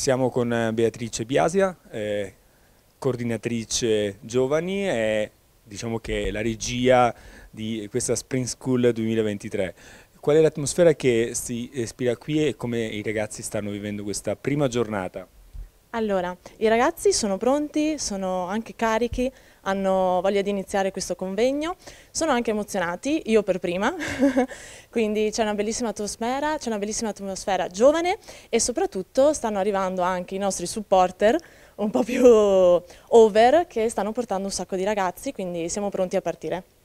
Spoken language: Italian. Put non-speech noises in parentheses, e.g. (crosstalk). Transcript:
Siamo con eh, Beatrice Biasia, eh, coordinatrice giovani e diciamo che la regia di questa Spring School 2023. Qual è l'atmosfera che si ispira qui e come i ragazzi stanno vivendo questa prima giornata? Allora, i ragazzi sono pronti, sono anche carichi, hanno voglia di iniziare questo convegno, sono anche emozionati, io per prima, (laughs) quindi c'è una bellissima atmosfera, c'è una bellissima atmosfera giovane e soprattutto stanno arrivando anche i nostri supporter un po' più over che stanno portando un sacco di ragazzi, quindi siamo pronti a partire.